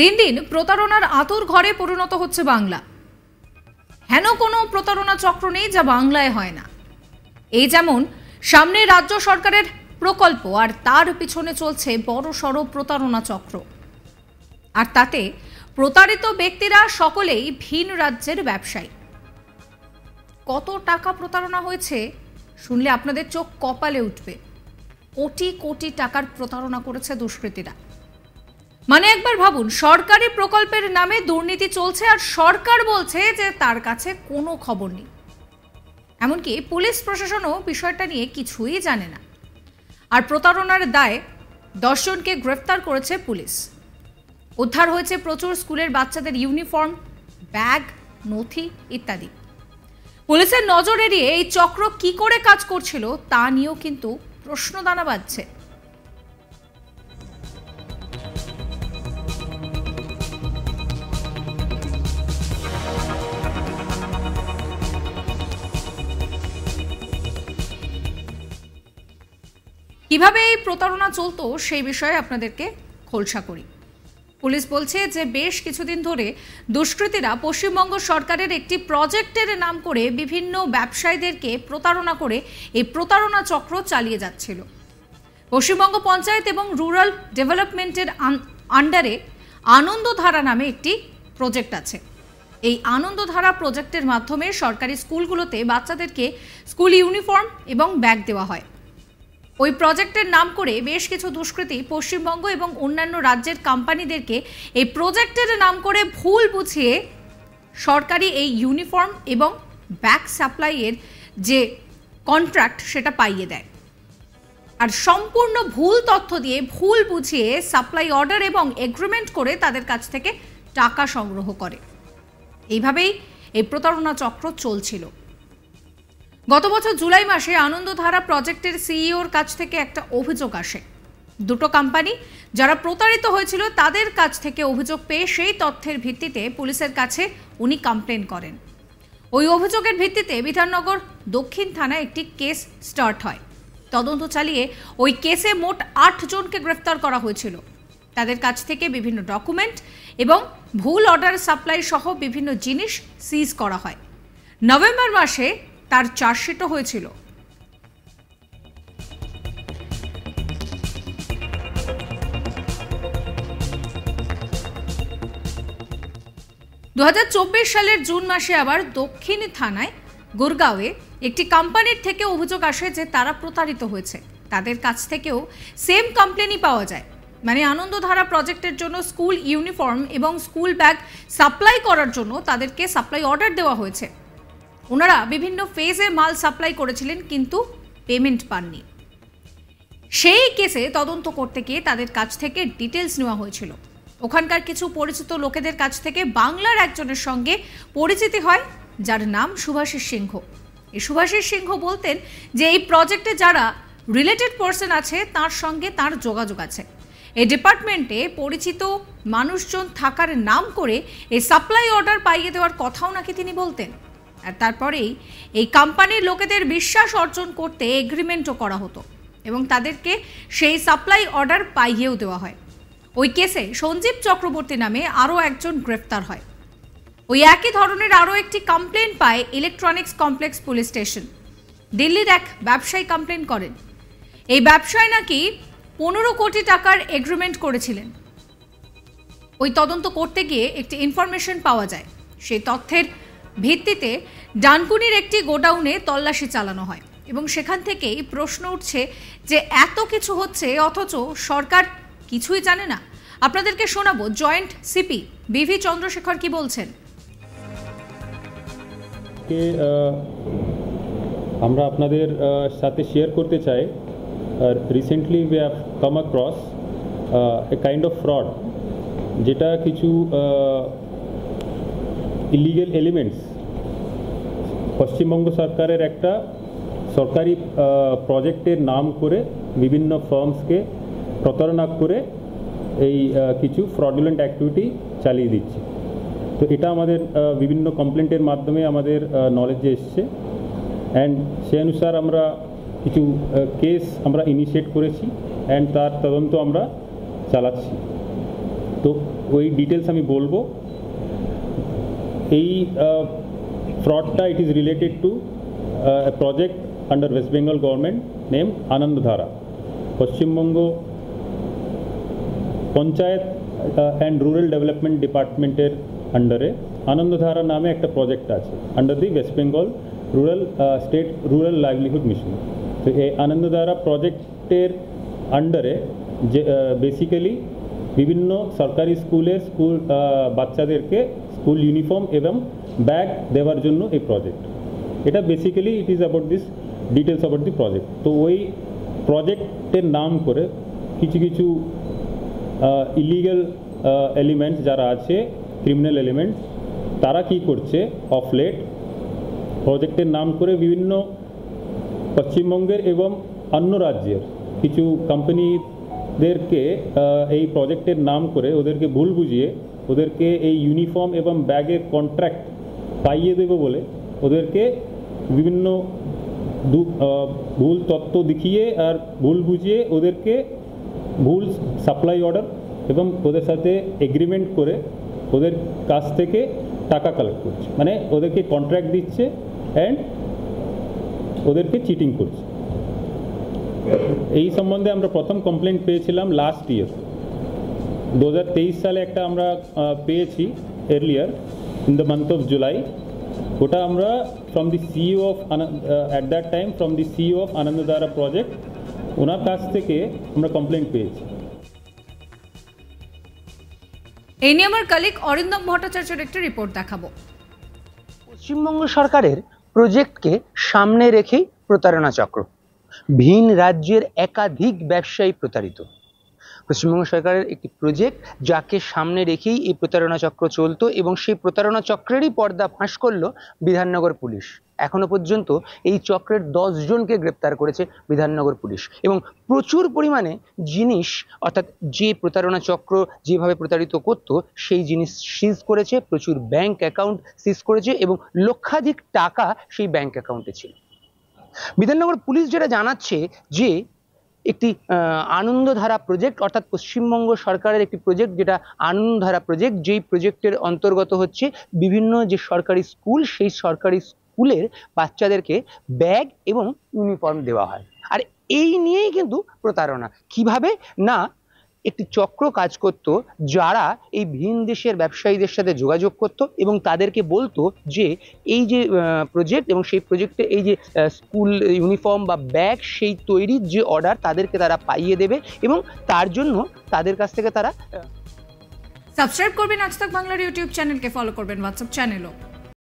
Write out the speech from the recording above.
দিন দিন প্রতারণার আতর ঘরে পরিণত হচ্ছে বাংলা হেন কোনো প্রতারণা চক্র নেই যা বাংলায় হয় না এই যেমন সামনে রাজ্য সরকারের প্রকল্প আর তার পিছনে চলছে বড় সড় প্রতারণা চক্র আর তাতে প্রতারিত ব্যক্তিরা সকলেই ভিন রাজ্যের ব্যবসায়ী কত টাকা প্রতারণা হয়েছে শুনলে আপনাদের চোখ কপালে উঠবে কোটি কোটি টাকার প্রতারণা করেছে দুষ্কৃতীরা মানে একবার ভাবুন সরকারি প্রকল্পের নামে দুর্নীতি চলছে আর সরকার বলছে যে তার কাছে কোনো খবর নেই এমনকি পুলিশ প্রশাসনও বিষয়টা নিয়ে কিছুই জানে না আর প্রতারণার দায়ে দশজনকে গ্রেফতার করেছে পুলিশ উদ্ধার হয়েছে প্রচুর স্কুলের বাচ্চাদের ইউনিফর্ম ব্যাগ নথি ইত্যাদি পুলিশের নজর এড়িয়ে এই চক্র কি করে কাজ করছিল তা নিয়েও কিন্তু প্রশ্ন দানা বাজছে কিভাবে এই প্রতারণা চলতো সেই বিষয়ে আপনাদেরকে খোলসা করি পুলিশ বলছে যে বেশ কিছুদিন ধরে দুষ্কৃতীরা পশ্চিমবঙ্গ সরকারের একটি প্রজেক্টের নাম করে বিভিন্ন ব্যবসায়ীদেরকে প্রতারণা করে এই প্রতারণা চক্র চালিয়ে যাচ্ছিল পশ্চিমবঙ্গ পঞ্চায়েত এবং রুরাল ডেভেলপমেন্টের আন্ডারে আনন্দধারা নামে একটি প্রজেক্ট আছে এই আনন্দধারা প্রজেক্টের মাধ্যমে সরকারি স্কুলগুলোতে বাচ্চাদেরকে স্কুল ইউনিফর্ম এবং ব্যাগ দেওয়া হয় ওই প্রজেক্টের নাম করে বেশ কিছু দুষ্কৃতী পশ্চিমবঙ্গ এবং অন্যান্য রাজ্যের কোম্পানিদেরকে এই প্রজেক্টের নাম করে ভুল বুঝিয়ে সরকারি এই ইউনিফর্ম এবং ব্যাক সাপ্লাইয়ের যে কন্ট্রাক্ট সেটা পাইয়ে দেয় আর সম্পূর্ণ ভুল তথ্য দিয়ে ভুল বুঝিয়ে সাপ্লাই অর্ডার এবং এগ্রিমেন্ট করে তাদের কাছ থেকে টাকা সংগ্রহ করে এইভাবেই এই প্রতারণা চক্র চলছিল গত বছর জুলাই মাসে আনন্দধারা প্রজেক্টের সিইওর কাছ থেকে একটা অভিযোগ আসে দুটো কোম্পানি যারা প্রতারিত হয়েছিল তাদের কাছ থেকে অভিযোগ পেয়ে সেই তথ্যের ভিত্তিতে পুলিশের কাছে উনি কমপ্লেন করেন ওই অভিযোগের ভিত্তিতে বিধাননগর দক্ষিণ থানায় একটি কেস স্টার্ট হয় তদন্ত চালিয়ে ওই কেসে মোট আট জনকে গ্রেফতার করা হয়েছিল তাদের কাছ থেকে বিভিন্ন ডকুমেন্ট এবং ভুল অর্ডার সাপ্লাই সহ বিভিন্ন জিনিস সিজ করা হয় নভেম্বর মাসে তার চার্জশিটও হয়েছিল দু সালের জুন মাসে আবার দক্ষিণ থানায় গুরগাঁওয়ে একটি কোম্পানির থেকে অভিযোগ আসে যে তারা প্রতারিত হয়েছে তাদের কাছ থেকেও সেম কমপ্লেনই পাওয়া যায় মানে আনন্দধারা প্রজেক্টের জন্য স্কুল ইউনিফর্ম এবং স্কুল ব্যাগ সাপ্লাই করার জন্য তাদেরকে সাপ্লাই অর্ডার দেওয়া হয়েছে ওনারা বিভিন্ন ফেজে মাল সাপ্লাই করেছিলেন কিন্তু পেমেন্ট পাননি সেই কেসে তদন্ত করতে গিয়ে তাদের কাছ থেকে ডিটেলস নেওয়া হয়েছিল ওখানকার কিছু পরিচিত লোকেদের কাছ থেকে বাংলার একজনের সঙ্গে পরিচিতি হয় যার নাম সুভাষিস সিংহ এই সুভাষিস সিংহ বলতেন যে এই প্রজেক্টে যারা রিলেটেড পার্সন আছে তার সঙ্গে তার যোগাযোগ আছে এই ডিপার্টমেন্টে পরিচিত মানুষজন থাকার নাম করে এই সাপ্লাই অর্ডার পাইয়ে দেওয়ার কথাও নাকি তিনি বলতেন আর তারপরেই এই কোম্পানির লোকেদের বিশ্বাস অর্জন করতে এগ্রিমেন্টও করা হতো এবং তাদেরকে সেই সাপ্লাই অর্ডার পাইয়েও দেওয়া হয় ওই কেসে সঞ্জীব চক্রবর্তী নামে আরও একজন গ্রেফতার হয় ওই একই ধরনের আরও একটি কমপ্লেন পায় ইলেকট্রনিক্স কমপ্লেক্স পুলিশ স্টেশন দিল্লির এক ব্যবসায়ী কমপ্লেন করেন এই ব্যবসায় নাকি পনেরো কোটি টাকার এগ্রিমেন্ট করেছিলেন ওই তদন্ত করতে গিয়ে একটি ইনফরমেশন পাওয়া যায় সেই তথ্যের ভিত্তিতে ডানকুনির একটি গোডাউনে তল্লাশি চালানো হয় এবং সেখান থেকেই প্রশ্ন উঠছে যে এত কিছু হচ্ছে অথচ সরকার কিছুই জানে না আপনাদেরকে শোনাবো জয়েন্ট সিপি বিভি চন্দ্রশেখর কি বলছেন আমরা আপনাদের সাথে শেয়ার করতে চাই recently we have come across a kind of fraud যেটা কিছু ইলিগেল এলিমেন্টস পশ্চিমবঙ্গ সরকারের একটা সরকারি প্রজেক্টের নাম করে বিভিন্ন ফার্মসকে প্রতারণা করে এই কিছু ফ্রডুলেন্ট অ্যাক্টিভিটি চালিয়ে দিচ্ছে তো এটা আমাদের বিভিন্ন কমপ্লেন্টের মাধ্যমে আমাদের নলেজে এসছে অ্যান্ড সে অনুসার আমরা কিছু কেস আমরা ইনিশিয়েট করেছি অ্যান্ড তার তদন্ত আমরা চালাচ্ছি তো ওই ডিটেলস আমি বলবো এই Fraudta, it is related to uh, a project under West Bengal government named Anandhara. Paschim Bongo panchayat and rural development ডিপার্টমেন্টের আন্ডারে আনন্দধারা নামে একটা প্রজেক্ট আছে under the West Bengal rural state rural livelihood mission তো এই আনন্দধারা প্রজেক্টের আন্ডারে যে বেসিক্যালি বিভিন্ন সরকারি স্কুলের স্কুল বাচ্চাদেরকে স্কুল ইউনিফর্ম এবং ব্যাগ দেওয়ার জন্য এই প্রজেক্ট এটা basically it is about this details about the project তো ওই প্রজেক্টের নাম করে কিছু কিছু ইলিগাল এলিমেন্টস যারা আছে ক্রিমিনাল এলিমেন্টস তারা কি করছে অফ লেট প্রজেক্টের নাম করে বিভিন্ন পশ্চিমবঙ্গের এবং অন্য রাজ্যের কিছু কোম্পানিদেরকে এই প্রজেক্টের নাম করে ওদেরকে ভুল বুঝিয়ে ওদেরকে এই ইউনিফর্ম এবং ব্যাগের কন্ট্রাক্ট পাইয়ে দেবে বলে ওদেরকে বিভিন্ন ভুল তত্ত্ব দেখিয়ে আর ভুল বুঝিয়ে ওদেরকে ভুল সাপ্লাই অর্ডার এবং ওদের সাথে এগ্রিমেন্ট করে ওদের কাছ থেকে টাকা কালেক্ট করছে মানে ওদেরকে কন্ট্রাক্ট দিচ্ছে অ্যান্ড ওদেরকে চিটিং করছে এই সম্বন্ধে আমরা প্রথম কমপ্লেন পেয়েছিলাম লাস্ট ইয়ার দু সালে একটা আমরা পেয়েছি এর্লিয়ার in the month of July ওটা আমরা from the CEO of at that time from the CEO of Anandadhara project ওনার কাছ থেকে আমরা কমপ্লেন পেয়েছি এই নিয়ে আমার কালিক অরিন্দম ভট্টাচার্যের একটা রিপোর্ট দেখাবো পশ্চিমবঙ্গ সরকারের প্রজেক্টকে সামনে রেখেই প্রতারণা চক্র ভিন রাজ্যের একাধিক ব্যবসায়ী প্রতারিত পশ্চিমবঙ্গ সরকারের একটি প্রজেক্ট যাকে সামনে রেখেই এই প্রতারণা চক্র চলতো এবং সেই প্রতারণা চক্রেরই পর্দা ফাঁস করল বিধাননগর পুলিশ এখনও পর্যন্ত এই চক্রের জনকে গ্রেপ্তার করেছে বিধাননগর পুলিশ এবং প্রচুর পরিমাণে জিনিস অর্থাৎ যে প্রতারণা চক্র যেভাবে প্রতারিত করত সেই জিনিস সিজ করেছে প্রচুর ব্যাংক অ্যাকাউন্ট সিজ করেছে এবং লক্ষাধিক টাকা সেই ব্যাংক অ্যাকাউন্টে ছিল বিধাননগর পুলিশ যেটা জানাচ্ছে যে একটি আনন্দধারা প্রজেক্ট অর্থাৎ পশ্চিমবঙ্গ সরকারের একটি প্রজেক্ট যেটা আনন্দধারা প্রজেক্ট যেই প্রজেক্টের অন্তর্গত হচ্ছে বিভিন্ন যে সরকারি স্কুল সেই সরকারি স্কুলের বাচ্চাদেরকে ব্যাগ এবং ইউনিফর্ম দেওয়া হয় আর এই নিয়েই কিন্তু প্রতারণা কিভাবে না একটি চক্র কাজ করত যারা এই ভিন দেশের ব্যবসায়ীদের সাথে যোগাযোগ করত এবং তাদেরকে বলতো যে এই যে প্রজেক্ট এবং সেই প্রজেক্টে এই যে স্কুল ইউনিফর্ম বা ব্যাগ সেই তৈরির যে অর্ডার তাদেরকে তারা পাইয়ে দেবে এবং তার জন্য তাদের কাছ থেকে তারা সাবস্ক্রাইব করবেন আজ বাংলার ইউটিউব চ্যানেলকে ফলো করবেন হোয়াটসঅ্যাপ চ্যানেলও